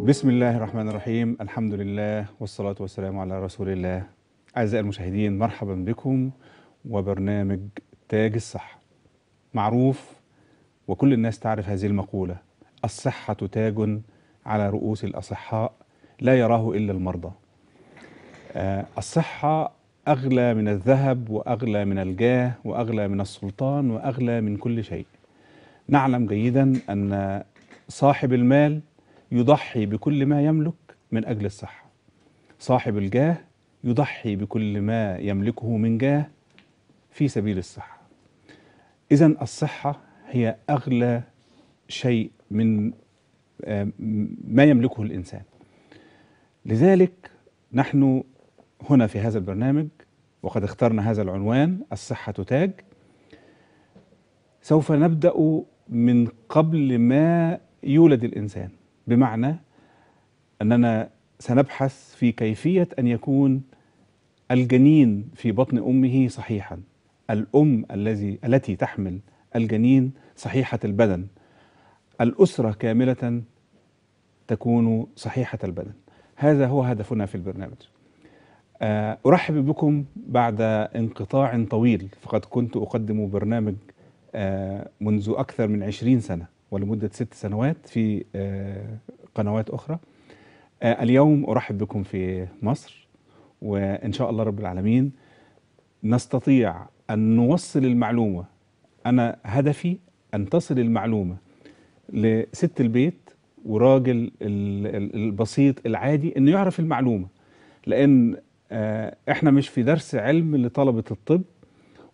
بسم الله الرحمن الرحيم الحمد لله والصلاة والسلام على رسول الله أعزائي المشاهدين مرحبا بكم وبرنامج تاج الصحة معروف وكل الناس تعرف هذه المقولة الصحة تاج على رؤوس الأصحاء لا يراه إلا المرضى آه، الصحة أغلى من الذهب وأغلى من الجاه وأغلى من السلطان وأغلى من كل شيء نعلم جيدا أن صاحب المال يضحي بكل ما يملك من أجل الصحة صاحب الجاه يضحي بكل ما يملكه من جاه في سبيل الصحة إذا الصحة هي أغلى شيء من ما يملكه الإنسان لذلك نحن هنا في هذا البرنامج وقد اخترنا هذا العنوان الصحة تاج سوف نبدأ من قبل ما يولد الإنسان بمعنى أننا سنبحث في كيفية أن يكون الجنين في بطن أمه صحيحا الأم الذي التي تحمل الجنين صحيحة البدن الأسرة كاملة تكون صحيحة البدن هذا هو هدفنا في البرنامج آه، أرحب بكم بعد انقطاع طويل فقد كنت أقدم برنامج آه، منذ أكثر من عشرين سنة ولمدة ست سنوات في آه، قنوات أخرى آه، اليوم أرحب بكم في مصر وإن شاء الله رب العالمين نستطيع أن نوصل المعلومة أنا هدفي أن تصل المعلومة لست البيت وراجل البسيط العادي أنه يعرف المعلومة لأن آه، احنا مش في درس علم لطلبة الطب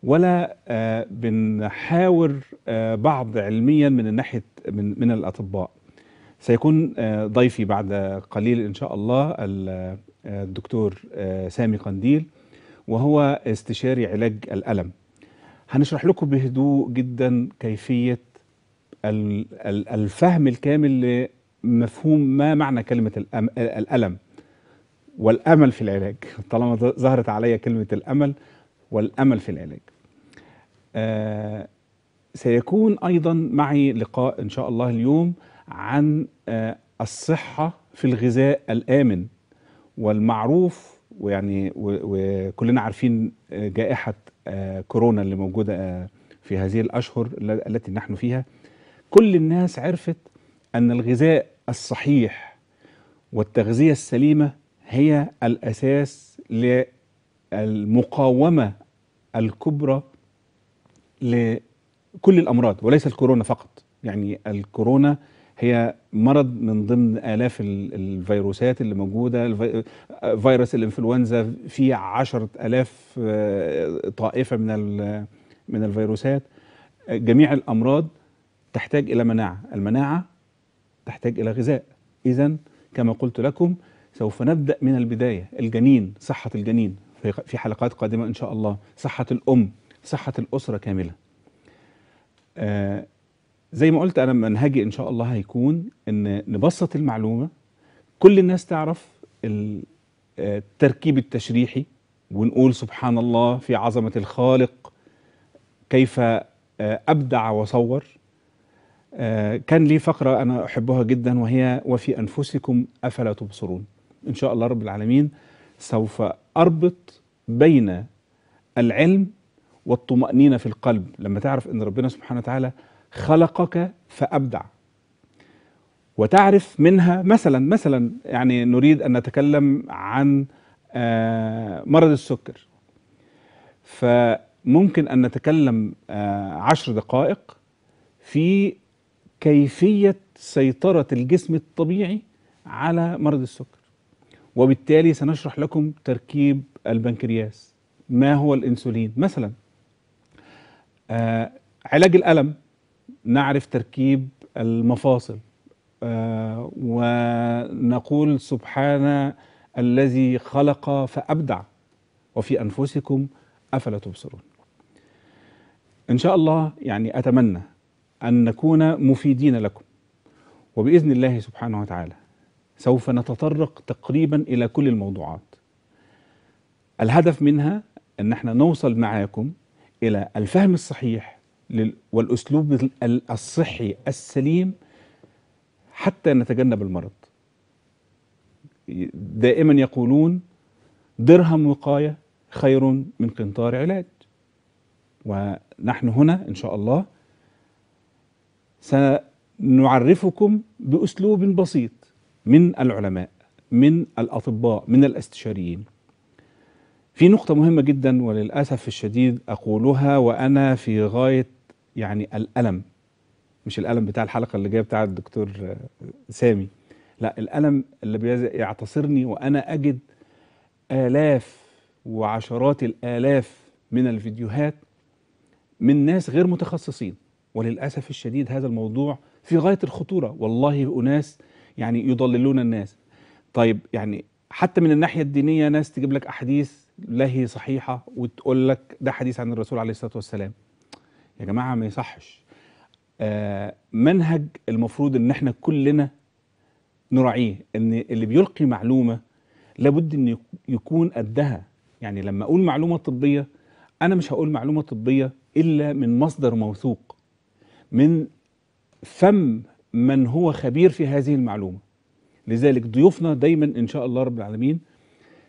ولا آه، بنحاور آه، بعض علميا من ناحيه من, من الاطباء سيكون آه، ضيفي بعد قليل ان شاء الله الدكتور سامي قنديل وهو استشاري علاج الالم هنشرح لكم بهدوء جدا كيفيه الفهم الكامل لمفهوم ما معنى كلمه الالم والامل في العلاج طالما ظهرت عليا كلمه الامل والامل في العلاج آه، سيكون أيضا معي لقاء إن شاء الله اليوم عن آه، الصحة في الغذاء الآمن والمعروف ويعني وكلنا عارفين آه، جائحة كورونا اللي موجودة في هذه الأشهر التي نحن فيها كل الناس عرفت أن الغذاء الصحيح والتغذية السليمة هي الأساس للمقاومة الكبرى لكل الامراض وليس الكورونا فقط يعني الكورونا هي مرض من ضمن آلاف الفيروسات اللي موجودة فيروس الإنفلونزا فيه عشرة آلاف آه، طائفة من من الفيروسات جميع الأمراض تحتاج إلى مناعة المناعة تحتاج إلى غذاء إذا كما قلت لكم سوف نبدأ من البداية الجنين صحة الجنين في حلقات قادمة إن شاء الله صحة الأم صحة الأسرة كاملة آه زي ما قلت أنا منهجي إن شاء الله هيكون إن نبسط المعلومة كل الناس تعرف التركيب آه، التشريحي ونقول سبحان الله في عظمة الخالق كيف آه، أبدع وصور آه، كان لي فقرة أنا أحبها جدا وهي وفي أنفسكم أفلا تبصرون إن شاء الله رب العالمين سوف أربط بين العلم والطمأنينة في القلب لما تعرف أن ربنا سبحانه وتعالى خلقك فأبدع وتعرف منها مثلا مثلا يعني نريد أن نتكلم عن آه، مرض السكر فممكن أن نتكلم آه، عشر دقائق في كيفية سيطرة الجسم الطبيعي على مرض السكر وبالتالي سنشرح لكم تركيب البنكرياس ما هو الانسولين مثلا آه، علاج الألم نعرف تركيب المفاصل آه، ونقول سبحان الذي خلق فأبدع وفي أنفسكم أفلا تبصرون إن شاء الله يعني أتمنى أن نكون مفيدين لكم وبإذن الله سبحانه وتعالى سوف نتطرق تقريبا إلى كل الموضوعات الهدف منها أن احنا نوصل معاكم الى الفهم الصحيح والاسلوب الصحي السليم حتى نتجنب المرض دائما يقولون درهم وقايه خير من قنطار علاج ونحن هنا ان شاء الله سنعرفكم باسلوب بسيط من العلماء من الاطباء من الاستشاريين في نقطة مهمة جدا وللأسف الشديد أقولها وأنا في غاية يعني الألم مش الألم بتاع الحلقة اللي جاية بتاع الدكتور آه، سامي لا الألم اللي يعتصرني وأنا أجد آلاف وعشرات الآلاف من الفيديوهات من ناس غير متخصصين وللأسف الشديد هذا الموضوع في غاية الخطورة والله أناس يعني يضللون الناس طيب يعني حتى من الناحية الدينية ناس تجيب لك أحاديث لا هي صحيحه وتقول لك ده حديث عن الرسول عليه الصلاه والسلام يا جماعه ما يصحش آه منهج المفروض ان احنا كلنا نراعيه ان اللي بيلقي معلومه لابد ان يكون قدها يعني لما اقول معلومه طبيه انا مش هقول معلومه طبيه الا من مصدر موثوق من فم من هو خبير في هذه المعلومه لذلك ضيوفنا دايما ان شاء الله رب العالمين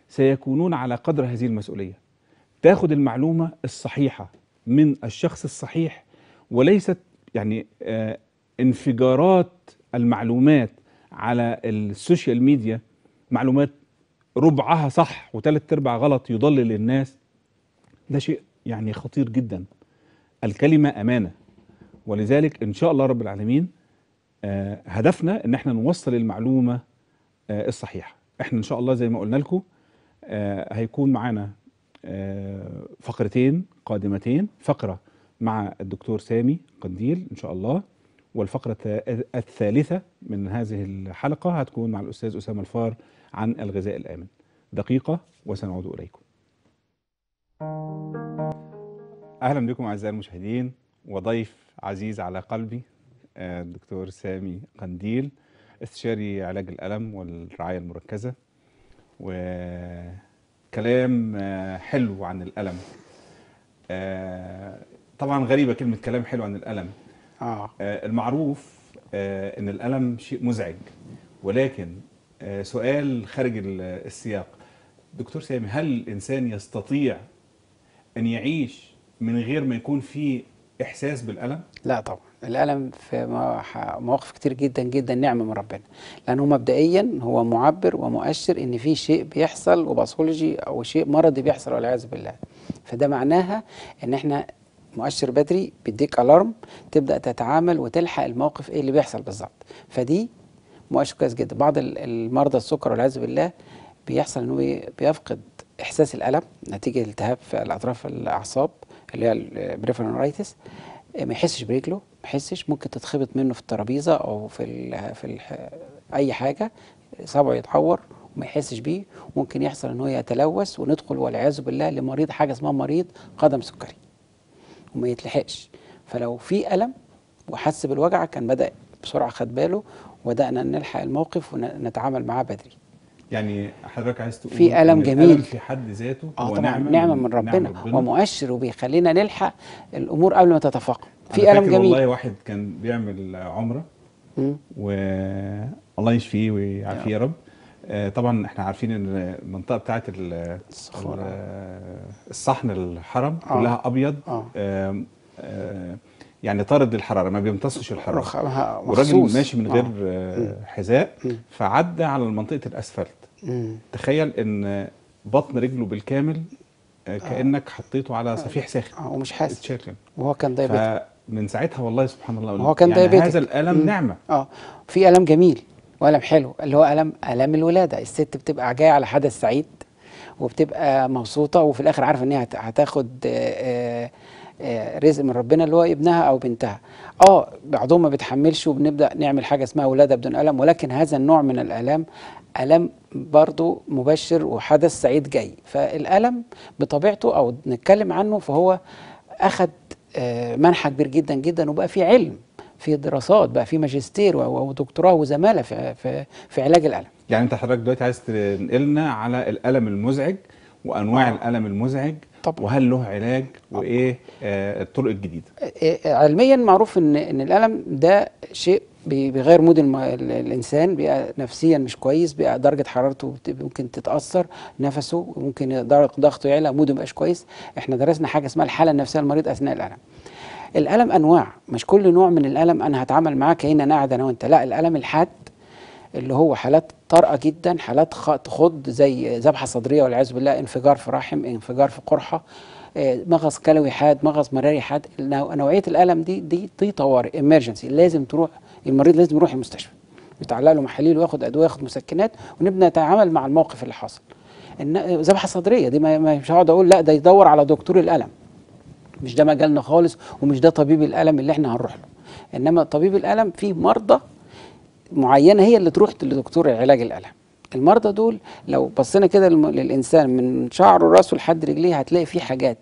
سيكونون على قدر هذه المسؤولية تاخد المعلومة الصحيحة من الشخص الصحيح وليست يعني آه، انفجارات المعلومات على السوشيال ميديا معلومات ربعها صح وثلاث ارباع غلط يضلل الناس ده شيء يعني خطير جدا الكلمة أمانة ولذلك إن شاء الله رب العالمين آه، هدفنا إن احنا نوصل المعلومة آه، الصحيحة احنا إن شاء الله زي ما قلنا لكم آه، هيكون معانا آه، فقرتين قادمتين فقرة مع الدكتور سامي قنديل إن شاء الله والفقرة الثالثة من هذه الحلقة هتكون مع الأستاذ أسامة الفار عن الغذاء الآمن دقيقة وسنعود إليكم أهلا بكم أعزائي المشاهدين وضيف عزيز على قلبي آه، الدكتور سامي قنديل استشاري علاج الألم والرعاية المركزة وكلام آه، حلو عن الألم آه، طبعا غريبة كلمة كلام حلو عن الألم آه. آه، المعروف أن الألم شيء مزعج ولكن سؤال خارج السياق دكتور سامي هل الإنسان يستطيع أن يعيش من غير ما يكون فيه احساس بالالم لا طبعا الالم في مواقف كتير جدا جدا نعمه من ربنا لانه مبدئيا هو معبر ومؤشر ان في شيء بيحصل وباثولوجي او شيء مرضي بيحصل والعياذ بالله فده معناها ان احنا مؤشر بدري بيديك الارم تبدا تتعامل وتلحق الموقف ايه اللي بيحصل بالظبط فدي مؤشر كويس جدا بعض المرضى السكر والعياذ بالله بيحصل ان هو بيفقد احساس الالم نتيجه التهاب في الاطراف الاعصاب اللي هي رايتس ما يحسش برجله ما يحسش ممكن تتخبط منه في الترابيزه او في الـ في الـ اي حاجه صبعه يتعور وما يحسش بيه ممكن يحصل ان هو يتلوث وندخل والعياذ بالله لمريض حاجه اسمها مريض قدم سكري وما يتلحقش فلو في الم وحس بالوجع كان بدا بسرعه خد باله وبدانا نلحق الموقف ونتعامل معاه بدري يعني حضرتك عايز تقول في ألم جميل الألم في حد ذاته آه هو نعمة نعمة من ربنا, نعمة ربنا ومؤشر وبيخلينا نلحق الأمور قبل ما تتفاقم في ألم جميل والله واحد كان بيعمل عمرة والله يشفيه ويعافيه يا رب آه، طبعا احنا عارفين ان المنطقه بتاعه الصحن الحرم آه. كلها ابيض آه. آه. يعني طارد الحراره ما بيمتصش الحراره والراجل ماشي من غير آه. حذاء فعدى على منطقه الاسفلت مم. تخيل ان بطن رجله بالكامل آه، آه. كانك حطيته على صفيح آه. ساخن اه ومش حاسس تشيرن وهو كان دايبيتك من ساعتها والله سبحان الله هو كان يعني هذا الالم مم. نعمه اه في الم جميل والم حلو اللي هو الم الم الولاده الست بتبقى جايه على حدث سعيد وبتبقى مبسوطه وفي الاخر عارفه ان هي هتاخد آآ آآ آه، رزق من ربنا اللي هو ابنها او بنتها اه بعضهم ما بتحملش وبنبدا نعمل حاجه اسمها ولاده بدون الم ولكن هذا النوع من الالام الم برضه مبشر وحدث سعيد جاي فالالم بطبيعته او نتكلم عنه فهو اخذ آه، منحى كبير جدا جدا وبقى في علم في دراسات بقى في ماجستير ودكتوراه وزماله في, في في علاج الالم يعني انت حضرتك دلوقتي عايز تنقلنا على الالم المزعج وانواع آه. الالم المزعج طبعا وهل له علاج وايه آه الطرق الجديده آه، آه، علميا معروف ان ان الالم ده شيء بيغير مود الانسان بيبقى نفسيا مش كويس بيبقى درجه حرارته ممكن تتاثر نفسه ممكن ضغطه يعلى موده مبقاش كويس احنا درسنا حاجه اسمها الحاله النفسيه للمريض اثناء الالم الالم انواع مش كل نوع من الالم انا هتعامل معاه كأن انا قاعد انا وانت لا الالم الحاد اللي هو حالات طارئه جدا حالات تخض زي ذبحه صدريه والعياذ بالله انفجار في رحم انفجار في قرحه آه، مغص كلوي حاد مغص مراري حاد نوعيه الالم دي دي دي طوارئ امرجنسي لازم تروح المريض لازم يروح المستشفى يتعلق له محاليل وياخد ادويه وياخد مسكنات ونبدا نتعامل مع الموقف اللي حاصل ذبحه صدريه دي مش هقعد اقول لا ده يدور على دكتور الالم مش ده مجالنا خالص ومش ده طبيب الالم اللي احنا هنروح له انما طبيب الالم فيه مرضى معينه هي اللي تروح لدكتور علاج الالم المرضى دول لو بصينا كده للانسان من شعره راسه لحد رجليه هتلاقي فيه حاجات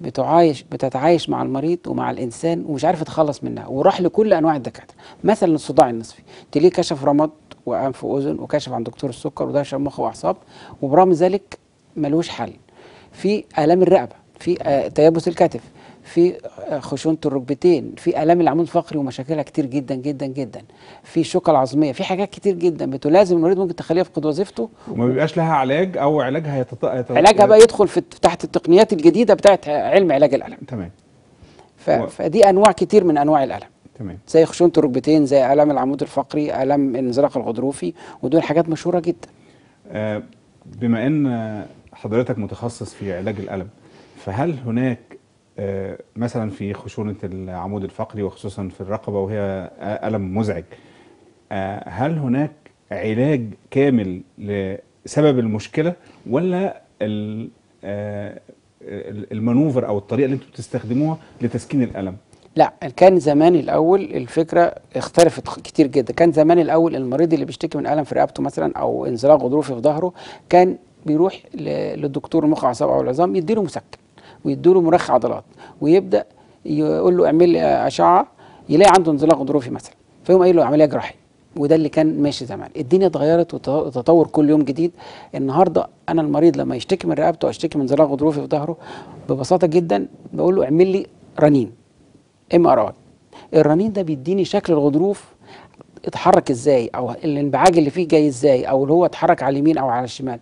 بتعايش بتتعايش مع المريض ومع الانسان ومش عارف يتخلص منها وراح لكل انواع الدكاتره مثلا الصداع النصفي تلاقيه كشف رمض وانف واذن وكشف عن دكتور السكر ودهشه مخ واعصاب وبرغم ذلك ملوش حل في الام الرقبه في آه، تيبس الكتف في آه، خشونه الركبتين في الام العمود الفقري ومشاكلها كتير جدا جدا جدا في الشوكه العظميه في حاجات كتير جدا بتلازم المريض ممكن تخليه يفقد وظيفته وما بيبقاش لها علاج او علاجها يتط... يتط... علاجها بقى يدخل في تحت التقنيات الجديده بتاعت علم علاج الالم تمام ف... و... فدي انواع كتير من انواع الالم تمام زي خشونه الركبتين زي الام العمود الفقري الم الانزلاق الغضروفي ودول حاجات مشهوره جدا آه، بما ان حضرتك متخصص في علاج الالم فهل هناك آه، مثلا في خشونة العمود الفقري وخصوصا في الرقبة وهي ألم مزعج آه، هل هناك علاج كامل لسبب المشكلة ولا آه، المانوفر أو الطريقة اللي انتم بتستخدموها لتسكين الألم لا كان زمان الاول الفكره اختلفت كتير جدا كان زمان الاول المريض اللي بيشتكي من الم في رقبته مثلا او انزلاق غضروفي في ظهره كان بيروح لدكتور مخ اعصاب او العظام يديله مسكن ويدوا له مرخي عضلات ويبدا يقول له اعمل لي اشعه يلاقي عنده انزلاق غضروفي مثلا فيقوم قايل له عمليه جراحيه وده اللي كان ماشي زمان الدنيا اتغيرت وتطور كل يوم جديد النهارده انا المريض لما يشتكي من رقبته او يشتكي من انزلاق غضروفي في ظهره ببساطه جدا بقول له اعمل لي رنين ام ار اي الرنين ده بيديني شكل الغضروف اتحرك ازاي او الانبعاج اللي فيه جاي ازاي او اللي هو اتحرك على اليمين او على الشمال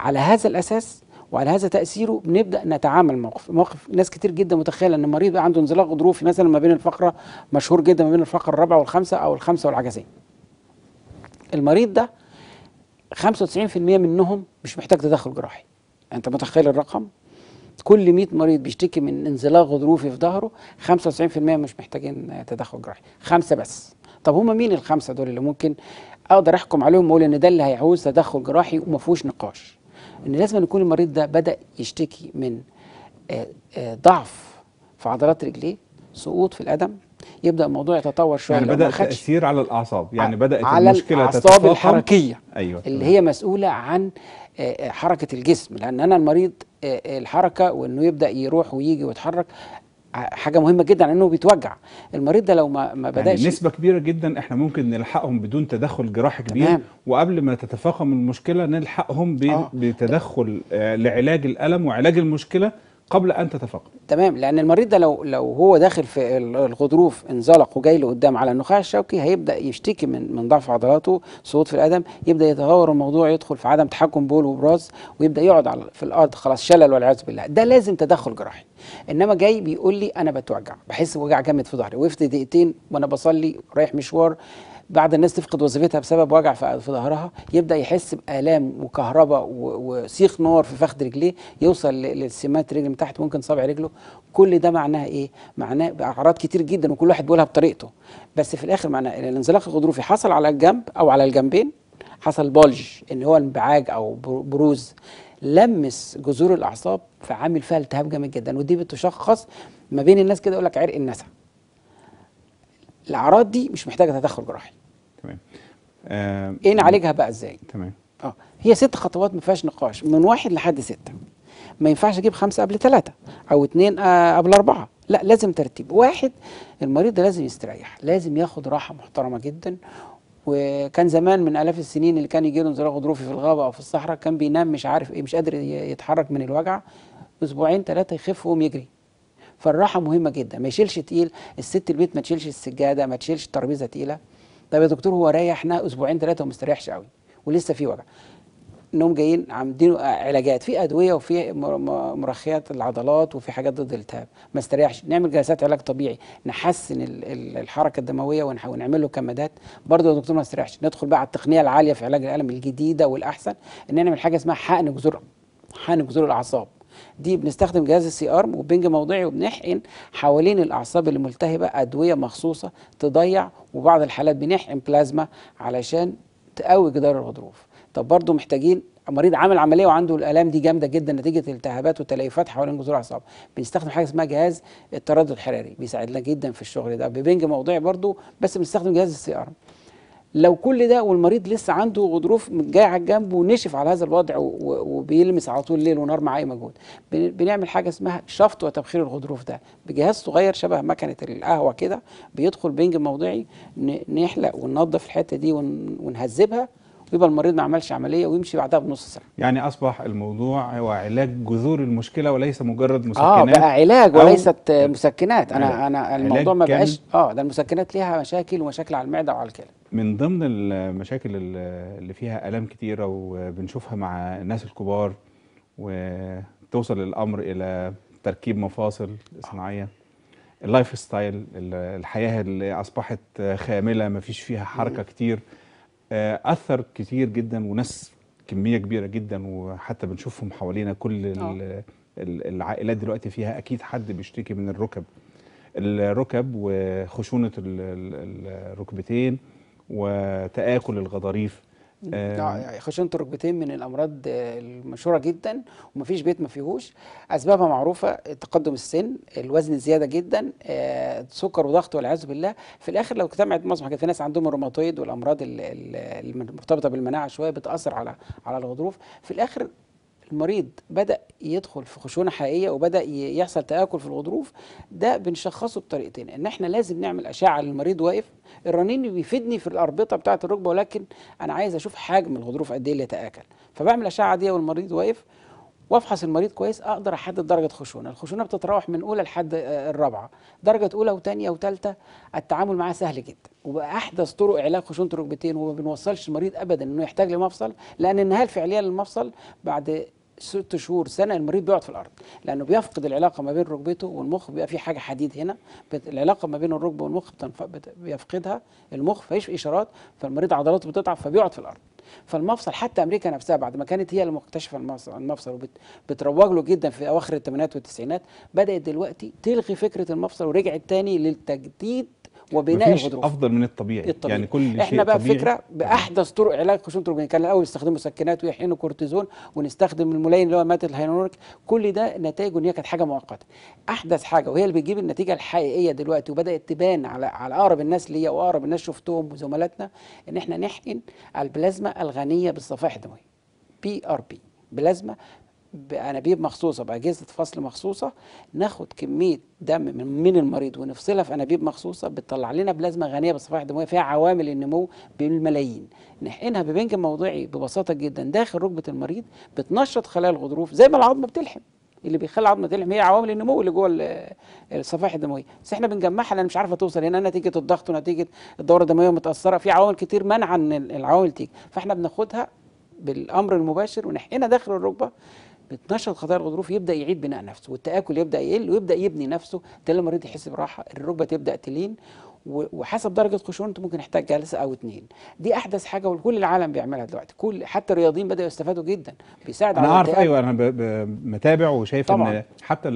على هذا الاساس وعلى هذا تاثيره بنبدا نتعامل موقف موقف ناس كتير جدا متخيله ان المريض بقى عنده انزلاق غضروفي مثلا ما بين الفقره مشهور جدا ما بين الفقره الرابعه والخامسه او الخامسه والعجزين المريض ده 95% منهم مش محتاج تدخل جراحي يعني انت متخيل الرقم كل 100 مريض بيشتكي من انزلاق غضروفي في ظهره 95% مش محتاجين تدخل جراحي خمسه بس طب هما مين الخمسه دول اللي ممكن اقدر احكم عليهم واقول ان ده اللي هيعوز تدخل جراحي وما فيهوش نقاش ان لازم يكون المريض ده بدا يشتكي من آه، آه، ضعف في عضلات رجليه سقوط في القدم يبدا الموضوع يتطور شويه يعني بدا تاثير على الاعصاب يعني بدات على المشكله الاعصاب الحركيه أيوة. اللي هي مسؤوله عن آه، حركه الجسم لان انا المريض الحركه وانه يبدا يروح ويجي ويتحرك حاجه مهمه جدا لانه بيتوجع المريض ده لو ما ما يعني بداش يعني نسبه كبيره جدا احنا ممكن نلحقهم بدون تدخل جراحي كبير تمام. وقبل ما تتفاقم المشكله نلحقهم آه. بتدخل آه. لعلاج الالم وعلاج المشكله قبل ان تتفاقم تمام لان المريض ده لو لو هو داخل في الغضروف انزلق وجاي لقدام على النخاع الشوكي هيبدا يشتكي من من ضعف عضلاته صوت في القدم يبدا يتغير الموضوع يدخل في عدم تحكم بول وبراز ويبدا يقعد على في الارض خلاص شلل والعياذ بالله ده لازم تدخل جراحي انما جاي بيقول لي انا بتوجع بحس بوجع جامد في ظهري وقفت دقيقتين وانا بصلي رايح مشوار بعد الناس تفقد وظيفتها بسبب وجع في ظهرها يبدا يحس بالام وكهرباء وسيخ نار في فخذ رجليه يوصل للسمات رجل من تحت ممكن صابع رجله كل ده معناه ايه معناه اعراض كتير جدا وكل واحد بيقولها بطريقته بس في الاخر معناه الانزلاق الغضروفي حصل على الجنب او على الجنبين حصل بولج ان هو انبعاج او بروز لمس جذور الاعصاب فعامل فيها التهاب جامد جدا ودي بتشخص ما بين الناس كده يقول لك عرق النسا الاعراض دي مش محتاجه تدخل جراحي آه، ايه نعالجها بقى ازاي تمام اه هي ست خطوات ما فيهاش نقاش من واحد لحد ستة ما ينفعش اجيب خمسة قبل ثلاثة او اثنين آه قبل اربعة لا لازم ترتيب واحد المريض ده لازم يستريح لازم ياخد راحة محترمة جدا وكان زمان من الاف السنين اللي كان يجي له انزلاق غضروفي في الغابه او في الصحراء كان بينام مش عارف ايه مش قادر يتحرك من الوجع اسبوعين ثلاثه يخف ويقوم يجري فالراحه مهمه جدا ما يشيلش تقيل الست البيت ما تشيلش السجاده ما تشيلش الترابيزه تقيله طب يا دكتور هو احنا اسبوعين ثلاثه وما استريحش قوي ولسه في وجع انهم جايين عاملين علاجات في ادويه وفي مرخيات العضلات وفي حاجات ضد الالتهاب ما استريحش نعمل جلسات علاج طبيعي نحسن الحركه الدمويه ونعمل له كمادات برضه يا دكتور ما استريحش ندخل بقى على التقنيه العاليه في علاج الالم الجديده والاحسن ان نعمل حاجه اسمها حقن جذور حقن جذور الاعصاب دي بنستخدم جهاز السي ارم وبنج موضعي وبنحقن حوالين الاعصاب الملتهبه ادويه مخصوصه تضيع وبعض الحالات بنحقن بلازما علشان تقوي جدار الغضروف طب برضه محتاجين مريض عامل عمليه وعنده الالام دي جامده جدا نتيجه التهابات وتليفات حوالين جذور الاعصاب بنستخدم حاجه اسمها جهاز التردد الحراري بيساعدنا جدا في الشغل ده ببنج موضعي برضو بس بنستخدم جهاز السي ارم لو كل ده والمريض لسه عنده غضروف جاي على جنبه ونشف على هذا الوضع وبيلمس على طول ليل ونهار مع اي مجهود بنعمل حاجه اسمها شفط وتبخير الغضروف ده بجهاز صغير شبه مكنه القهوه كده بيدخل بنج موضعي نحلق وننظف الحته دي ونهذبها ويبقى المريض ما عملش عمليه ويمشي بعدها بنص ساعه. يعني اصبح الموضوع هو علاج جذور المشكله وليس مجرد آه، مسكنات. اه بقى علاج وليست مسكنات، انا انا الموضوع ما بقاش اه ده المسكنات ليها مشاكل ومشاكل على المعده وعلى الكلى. من ضمن المشاكل اللي فيها آلام كتيرة وبنشوفها مع الناس الكبار وتوصل الأمر إلى تركيب مفاصل صناعية اللايف ستايل الحياة اللي أصبحت خاملة ما فيش فيها حركة كتير آه، أثر كتير جدا وناس كمية كبيرة جدا وحتى بنشوفهم حوالينا كل آه. العائلات دلوقتي فيها أكيد حد بيشتكي من الركب الركب وخشونة الركبتين وتآكل الغضاريف آه يعني خشونه الركبتين من الامراض آه، المشهوره جدا ومفيش بيت ما فيهوش اسبابها معروفه تقدم السن الوزن الزياده جدا آه، سكر وضغط والعياذ بالله في الاخر لو اجتمعت معظم حاجات في ناس عندهم الروماتويد والامراض المرتبطه بالمناعه شويه بتاثر على على الغضروف في الاخر المريض بدأ يدخل في خشونة حقيقية وبدأ يحصل تآكل في الغضروف ده بنشخصه بطريقتين ان احنا لازم نعمل أشعة للمريض واقف الرنين بيفيدني في الأربطة بتاعة الركبة ولكن أنا عايز أشوف حجم الغضروف قد إيه اللي يتآكل فبعمل أشعة دي والمريض واقف وافحص المريض كويس اقدر احدد درجه خشونه الخشونه بتتراوح من اولى لحد آه، الرابعه درجه اولى وثانيه وثالثه التعامل معاها سهل جدا واحدث طرق علاج خشونه الركبتين وما بنوصلش المريض ابدا انه يحتاج لمفصل لان النهايه الفعليه للمفصل بعد ست شهور سنه المريض بيقعد في الارض لانه بيفقد العلاقه ما بين ركبته والمخ بيبقى في حاجه حديد هنا العلاقه ما بين الركبه والمخ بيفقدها المخ فيش اشارات فالمريض عضلاته بتضعف فبيقعد في الارض فالمفصل حتى امريكا نفسها بعد ما كانت هي المكتشفه المفصل وبتروج له جدا في اواخر الثمانينات والتسعينات بدات دلوقتي تلغي فكره المفصل ورجعت تاني للتجديد وبناء الغضروف افضل من الطبيعي, الطبيعي. يعني كل احنا شيء احنا بقى طبيعي. فكره باحدث طرق علاج خشونه الغدروفين كان الاول يستخدموا مسكنات ويحقنوا كورتيزون ونستخدم الملين اللي هو ماده الهيالورونيك كل ده نتائجه ان هي كانت حاجه مؤقته احدث حاجه وهي اللي بتجيب النتيجه الحقيقيه دلوقتي وبدات تبان على على اقرب الناس ليا واقرب الناس شفتهم وزملاتنا ان احنا نحقن البلازما الغنيه بالصفائح الدمويه بي ار بي بلازما بانابيب مخصوصه باجهزه فصل مخصوصه ناخد كميه دم من المريض ونفصلها في انابيب مخصوصه بتطلع لنا بلازما غنيه بالصفائح الدمويه فيها عوامل النمو بالملايين نحقنها ببنج موضعي ببساطه جدا داخل ركبه المريض بتنشط خلايا الغضروف زي ما العظمه بتلحم اللي بيخلي العظمه تلحم هي عوامل النمو اللي جوه الصفائح الدمويه بس احنا بنجمعها لان مش عارفه توصل هنا نتيجه الضغط ونتيجه الدوره الدمويه متاثره في عوامل كتير منع ان العوامل تيجي فاحنا بناخدها بالامر المباشر ونحقنها داخل الركبه بتنشط خطايا الغضروف يبدا يعيد بناء نفسه والتاكل يبدا يقل ويبدا يبني نفسه تلاقي المريض يحس براحه الركبه تبدا تلين وحسب درجه خشونته ممكن يحتاج جلسه او اتنين دي احدث حاجه وكل العالم بيعملها دلوقتي كل حتى الرياضيين بداوا يستفادوا جدا بيساعد انا عارف ايوه انا متابع وشايف طبعًا. ان حتى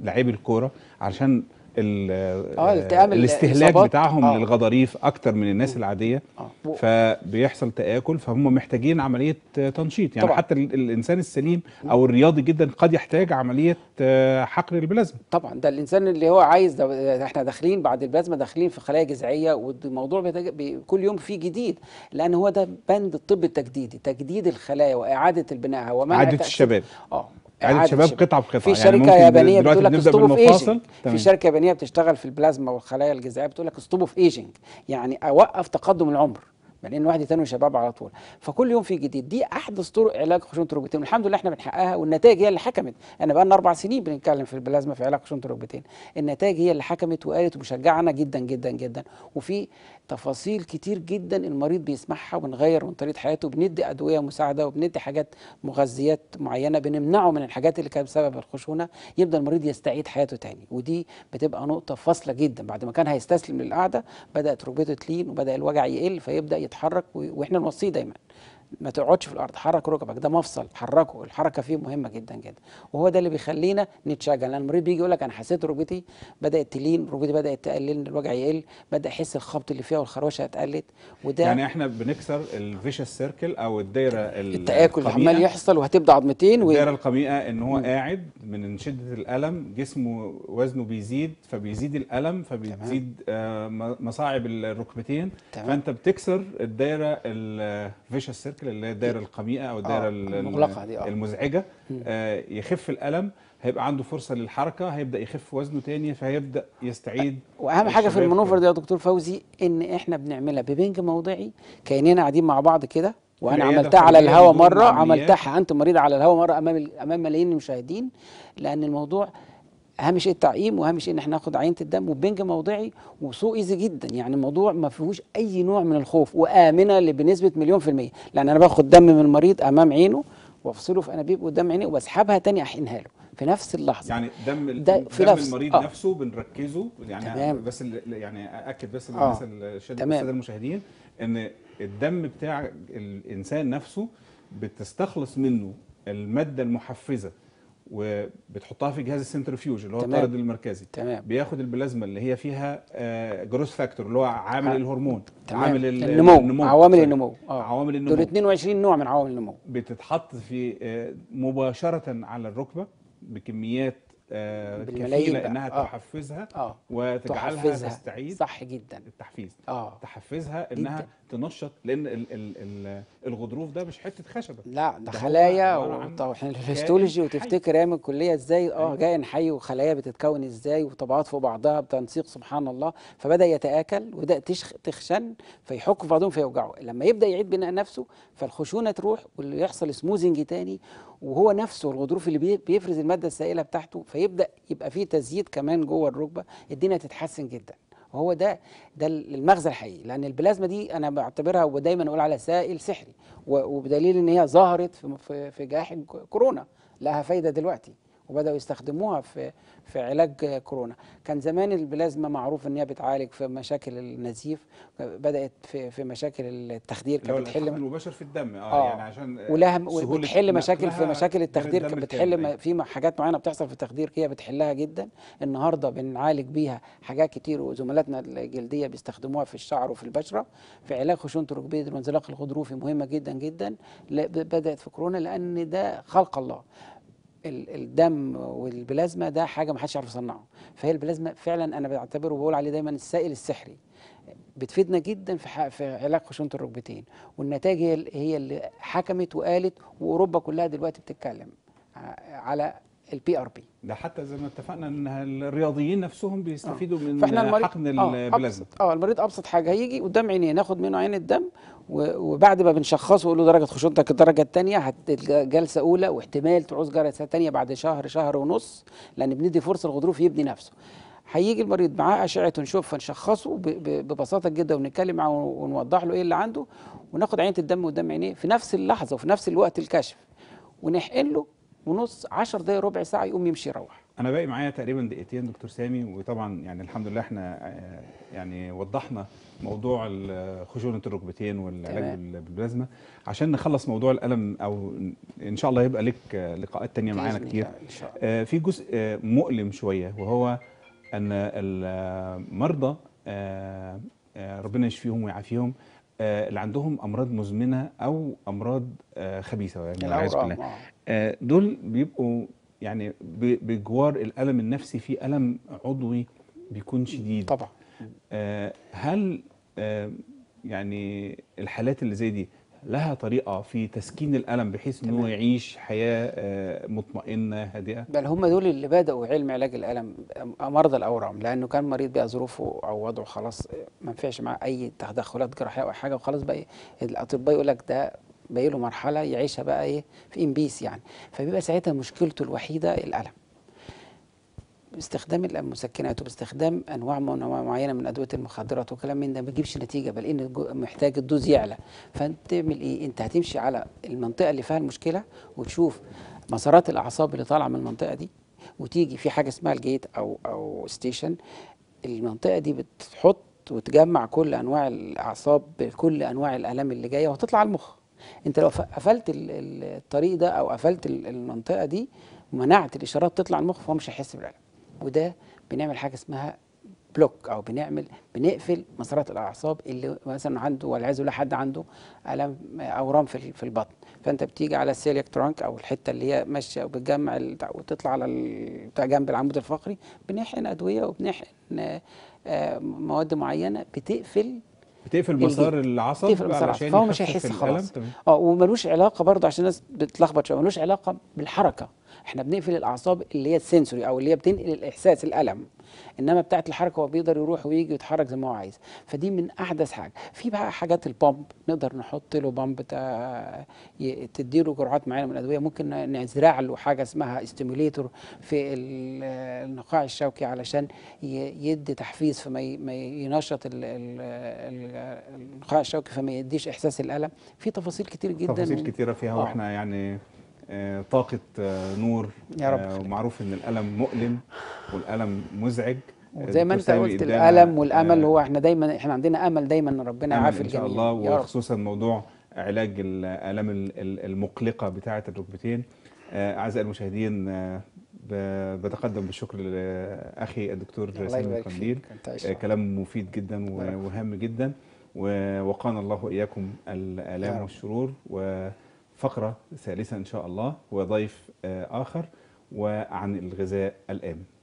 لعيب الكوره علشان اه, آه، الاستهلاك بتاعهم آه. للغضاريف اكتر من الناس العاديه آه. فبيحصل تاكل فهم محتاجين عمليه تنشيط يعني طبعا. حتى الانسان السليم او الرياضي جدا قد يحتاج عمليه آه، حقن البلازما طبعا ده الانسان اللي هو عايز ده احنا داخلين بعد البلازما داخلين في خلايا جذعيه والموضوع بي... كل يوم فيه جديد لان هو ده بند الطب التجديدي تجديد الخلايا واعاده البناء ومنع اعاده الشباب اه يعني شباب قطعه بقطعه في شركه يعني يابانيه بتقول لك اسطبوا في ايجينج في شركه يابانيه بتشتغل في البلازما والخلايا الجذعيه بتقول لك اسطبوا في ايجينج يعني اوقف تقدم العمر لان الواحد يتنوي شباب على طول فكل يوم في جديد دي احدث طرق علاج خشونه الركبتين والحمد لله احنا بنحققها والنتائج هي اللي حكمت انا بقى لنا اربع سنين بنتكلم في البلازما في علاج خشونه الركبتين النتائج هي اللي حكمت وقالت ومشجعنا جدا جدا جدا وفي تفاصيل كتير جدا المريض بيسمعها ونغير من طريقه حياته بندي ادويه مساعده وبندي حاجات مغذيات معينه بنمنعه من الحاجات اللي كانت بسبب الخشونه يبدا المريض يستعيد حياته تاني ودي بتبقى نقطه فاصله جدا بعد ما كان هيستسلم للقعده بدات ركبته تلين وبدا الوجع يقل فيبدا يتحرك واحنا نوصيه دايما ما تقعدش في الارض حرك ركبك ده مفصل حركه الحركه فيه مهمه جدا جدا وهو ده اللي بيخلينا نتشجع لان المريض بيجي يقول لك انا حسيت ركبتي بدات تلين ركبتي بدات تقلل الوجع يقل بدا احس الخبط اللي فيها والخروشه اتقلت وده يعني احنا بنكسر الفيشس سيركل او الدايره التاكل اللي عمال يحصل وهتبدا عظمتين الدايره القميئه ان هو قاعد من شده الالم جسمه وزنه بيزيد فبيزيد الالم فبيزيد آه مصاعب الركبتين تمام. فانت بتكسر الدايره الفيشس سيركل المشاكل اللي هي الدائره القميئه او الدائره آه المغلقه دي آه. المزعجه آه يخف الالم هيبقى عنده فرصه للحركه هيبدا يخف وزنه تاني فهيبدا يستعيد واهم حاجه في المانوفر ده يا دكتور فوزي ان احنا بنعملها ببنج موضعي كاننا قاعدين مع بعض كده وانا عملتها على الهواء مره عملتها انت مريض على الهواء مره امام امام ملايين المشاهدين لان الموضوع اهم شيء التعقيم واهم شيء ان احنا ناخد عينه الدم وبنج موضعي وسو ايزي جدا يعني الموضوع ما فيهوش اي نوع من الخوف وامنه بنسبه مليون في الميه لان انا باخد دم من المريض امام عينه وافصله في انابيب قدام عينيه وبسحبها تاني احقنها له في نفس اللحظه يعني دم ده في دم نفس المريض آه. نفسه بنركزه يعني تمام. بس يعني اكد بس آه. للناس آه. الساده المشاهدين ان الدم بتاع الانسان نفسه بتستخلص منه الماده المحفزه وبتحطها في جهاز السنترفيوج اللي هو الطارد المركزي تمام. بياخد البلازما اللي هي فيها جروس آه، فاكتور اللي هو عامل ها. الهرمون تمام. عامل النمو, النمو. عوامل النمو آه. عوامل النمو دول 22 نوع من عوامل النمو بتتحط في آه، مباشره على الركبه بكميات آه، بالملايين انها آه. تحفزها آه. وتجعلها تحفزها. تستعيد صح جدا التحفيز آه. تحفزها انها جداً. تنشط لان الـ الـ الـ الغضروف ده مش حته خشبه لا ده خلايا احنا الهيستولوجي وتفتكر أيوه. ايام الكليه ازاي اه أيوة. جاي وخلايا بتتكون ازاي وطبقات فوق بعضها بتنسيق سبحان الله فبدا يتاكل وبدا تشخ تخشن فيحك في بعضهم فيوجعوا لما يبدا يعيد بناء نفسه فالخشونه تروح واللي يحصل سموزنج تاني وهو نفسه الغضروف اللي بيفرز الماده السائله بتاعته فيبدا يبقى فيه تزييد كمان جوه الركبه الدنيا تتحسن جدا وهو ده ده المغزى الحقيقي لان البلازما دي انا بعتبرها ودايما اقول على سائل سحري وبدليل ان هي ظهرت في جائحه كورونا لها فايده دلوقتي وبداوا يستخدموها في في علاج كورونا كان زمان البلازما معروف ان هي بتعالج في مشاكل النزيف بدات في في مشاكل التخدير كانت بتحل المباشر في الدم اه, آه يعني عشان آه، ولها بتحل مشاكل في مشاكل التخدير كانت بتحل أيوة. في حاجات معينه بتحصل في التخدير هي بتحلها جدا النهارده بنعالج بيها حاجات كتير وزملاتنا الجلديه بيستخدموها في الشعر وفي البشره في علاج خشونه الركبيه وانزلاق الغضروفي مهمه جدا جدا بدات في كورونا لان ده خلق الله الدم والبلازما ده حاجه ما حدش يعرف يصنعه فهي البلازما فعلا انا بعتبره وبقول عليه دايما السائل السحري بتفيدنا جدا في في علاج خشونه الركبتين والنتائج هي هي اللي حكمت وقالت واوروبا كلها دلوقتي بتتكلم على البي ار بي ده حتى زي ما اتفقنا ان الرياضيين نفسهم بيستفيدوا آه. من فإحنا المريض حقن آه، البلازما اه المريض ابسط حاجه هيجي قدام عينيه ناخد منه عين الدم وبعد ما بنشخصه ونقول له درجه خشونتك الدرجه الثانيه جلسه اولى واحتمال تعوز جلسه ثانيه بعد شهر شهر ونص لان بندي فرصه الغضروف يبني نفسه هيجي المريض معاه اشعه نشوف فنشخصه ببساطه جدا ونتكلم معاه ونوضح له ايه اللي عنده وناخد عينه الدم قدام عينيه في نفس اللحظه وفي نفس الوقت الكشف ونحقن له ونص 10 دقايق ربع ساعه يقوم يمشي يروح انا باقي معايا تقريبا دقيقتين دكتور سامي وطبعا يعني الحمد لله احنا آه، يعني وضحنا موضوع خشونه الركبتين والعلاج بالبلازما عشان نخلص موضوع الالم او ان شاء الله يبقى لك آه، لقاءات تانية معانا كتير آه، في جزء مؤلم شويه وهو ان المرضى ربنا يشفيهم ويعافيهم آه، اللي عندهم امراض مزمنه او امراض آه، خبيثه يعني آه. دول بيبقوا يعني بجوار الالم النفسي في الم عضوي بيكون شديد طبعا هل يعني الحالات اللي زي دي لها طريقه في تسكين الالم بحيث انه يعيش حياه آه، مطمئنه هادئه بل هم دول اللي بداوا علم علاج الالم آه، مرضى الاورام لانه كان مريض بقى ظروفه او وضعه خلاص آه، ما نفعش معاه اي تدخلات جراحيه او حاجه وخلاص بقى الاطباء يقول لك ده باقي له مرحله يعيشها بقى ايه في ام بيس يعني فبيبقى ساعتها مشكلته الوحيده الالم باستخدام المسكنات وباستخدام انواع معينه من ادويه المخدرات وكلام من ده ما بيجيبش نتيجه بل ان محتاج الدوز يعلى فانت تعمل ايه انت هتمشي على المنطقه اللي فيها المشكله وتشوف مسارات الاعصاب اللي طالعه من المنطقه دي وتيجي في حاجه اسمها الجيت او او ستيشن المنطقه دي بتحط وتجمع كل انواع الاعصاب بكل انواع الالام اللي جايه وهتطلع على المخ انت لو قفلت الطريق ده او قفلت المنطقه دي ومنعت الاشارات تطلع المخ فهو مش هيحس بالالم وده بنعمل حاجه اسمها بلوك او بنعمل بنقفل مسارات الاعصاب اللي مثلا عنده والعياذ بالله حد عنده الم اورام في في البطن فانت بتيجي على السيليك ترانك او الحته اللي هي ماشيه وبتجمع وتطلع على جنب العمود الفقري بنحقن ادويه وبنحقن آه، مواد معينه بتقفل بتقفل مسار العصب بتقفل مسار العصب فهو مش هيحس خلاص اه وملوش علاقه برضه عشان الناس بتتلخبط شويه ملوش علاقه بالحركه احنا بنقفل الاعصاب اللي هي السنسوري او اللي هي بتنقل الاحساس الالم انما بتاعه الحركه هو بيقدر يروح ويجي ويتحرك زي ما هو عايز فدي من احدث حاجه في بقى حاجات البامب نقدر نحط له بامب تديله جرعات معينه من الادويه ممكن نزرع له حاجه اسمها استيموليتور في النقاع الشوكي علشان يدي تحفيز فما ينشط النقاع الشوكي فما يديش احساس الالم في تفاصيل كتير جدا تفاصيل كتيره فيها آه. واحنا يعني آه، طاقه آه، نور يا رب آه، ومعروف ان الالم مؤلم والالم مزعج زي ما انت قلت الالم والامل هو احنا دايما احنا عندنا امل دايما ان ربنا يعافي الجميع ان شاء الله وخصوصا موضوع علاج الالام المقلقه بتاعه الركبتين اعزائي المشاهدين بتقدم بالشكر لاخي الدكتور سامي القنديل كلام مفيد جدا وهام جدا ووقانا الله واياكم الالام والشرور و فقرة ثالثة إن شاء الله وضيف آه، آخر وعن الغذاء الآمن